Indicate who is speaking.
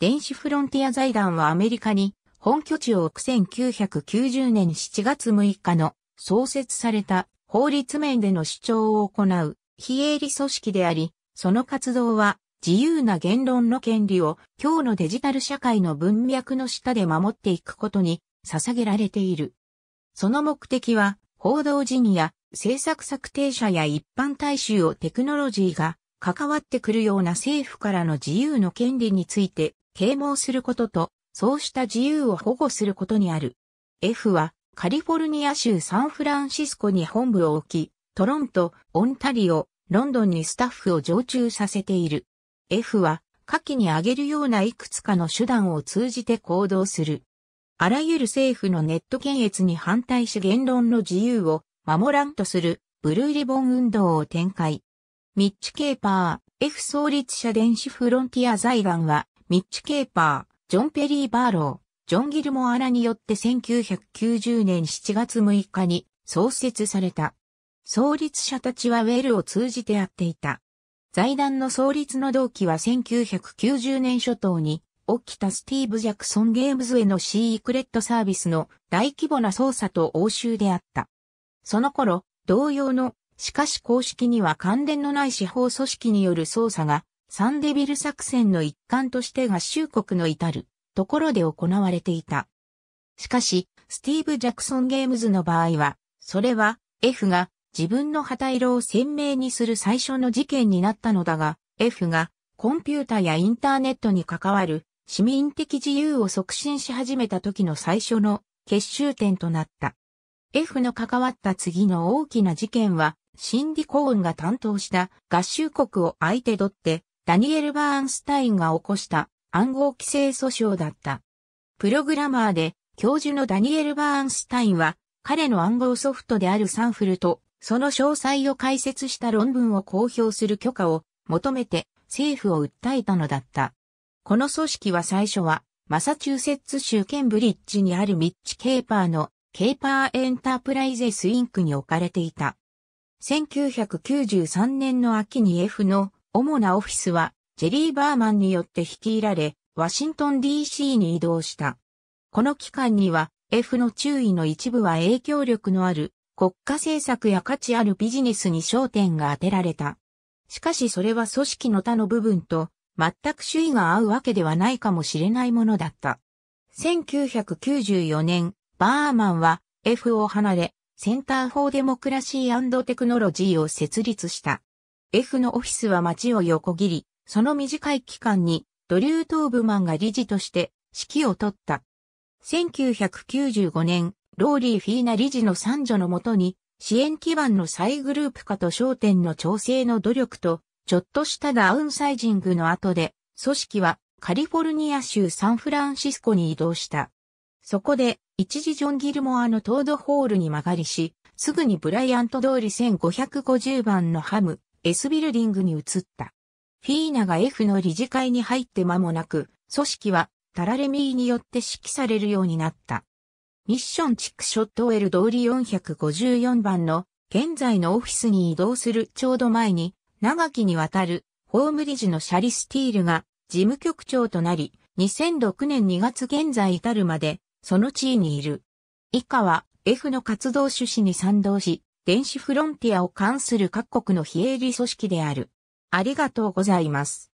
Speaker 1: 電子フロンティア財団はアメリカに本拠地を置く1990年7月6日の創設された法律面での主張を行う非営利組織であり、その活動は自由な言論の権利を今日のデジタル社会の文脈の下で守っていくことに捧げられている。その目的は報道陣や政策策定者や一般大衆をテクノロジーが関わってくるような政府からの自由の権利について啓蒙することと、そうした自由を保護することにある。F は、カリフォルニア州サンフランシスコに本部を置き、トロント、オンタリオ、ロンドンにスタッフを常駐させている。F は、下記に挙げるようないくつかの手段を通じて行動する。あらゆる政府のネット検閲に反対し言論の自由を守らんとするブルーリボン運動を展開。ミッチ・ケーパー、F 創立者電子フロンティア財団はミッチ・ケーパー、ジョン・ペリー・バーロー、ジョン・ギルモアラによって1990年7月6日に創設された。創立者たちはウェルを通じてやっていた。財団の創立の同期は1990年初頭に起きたスティーブ・ジャクソン・ゲームズへのシークレットサービスの大規模な捜査と応酬であった。その頃、同様の、しかし公式には関連のない司法組織による捜査がサンデビル作戦の一環として合衆国の至るところで行われていた。しかし、スティーブ・ジャクソン・ゲームズの場合は、それは F が自分の旗色を鮮明にする最初の事件になったのだが、F がコンピュータやインターネットに関わる市民的自由を促進し始めた時の最初の結集点となった。F の関わった次の大きな事件は、シンディ・コーンが担当した合衆国を相手取ってダニエル・バーンスタインが起こした暗号規制訴訟だった。プログラマーで教授のダニエル・バーンスタインは彼の暗号ソフトであるサンフルとその詳細を解説した論文を公表する許可を求めて政府を訴えたのだった。この組織は最初はマサチューセッツ州ケンブリッジにあるミッチ・ケーパーのケーパーエンタープライゼスインクに置かれていた。1993年の秋に F の主なオフィスは、ジェリー・バーマンによって率いられ、ワシントン DC に移動した。この期間には、F の注意の一部は影響力のある国家政策や価値あるビジネスに焦点が当てられた。しかしそれは組織の他の部分と全く主囲が合うわけではないかもしれないものだった。1994年、バーマンは F を離れ、センターフォーデモクラシーテクノロジーを設立した。F のオフィスは街を横切り、その短い期間にドリュー・トーブマンが理事として指揮を取った。1995年、ローリー・フィーナ理事の三女のもとに、支援基盤の再グループ化と焦点の調整の努力と、ちょっとしたダウンサイジングの後で、組織はカリフォルニア州サンフランシスコに移動した。そこで、一時ジョン・ギルモアのトードホールに曲がりし、すぐにブライアント通り1550番のハム、S ビルディングに移った。フィーナが F の理事会に入って間もなく、組織はタラレミーによって指揮されるようになった。ミッションチックショットウェル通り454番の現在のオフィスに移動するちょうど前に、長きにわたるホーム理事のシャリスティールが事務局長となり、2006年2月現在至るまで、その地位にいる。以下は F の活動趣旨に賛同し、電子フロンティアを関する各国の非営利組織である。ありがとうございます。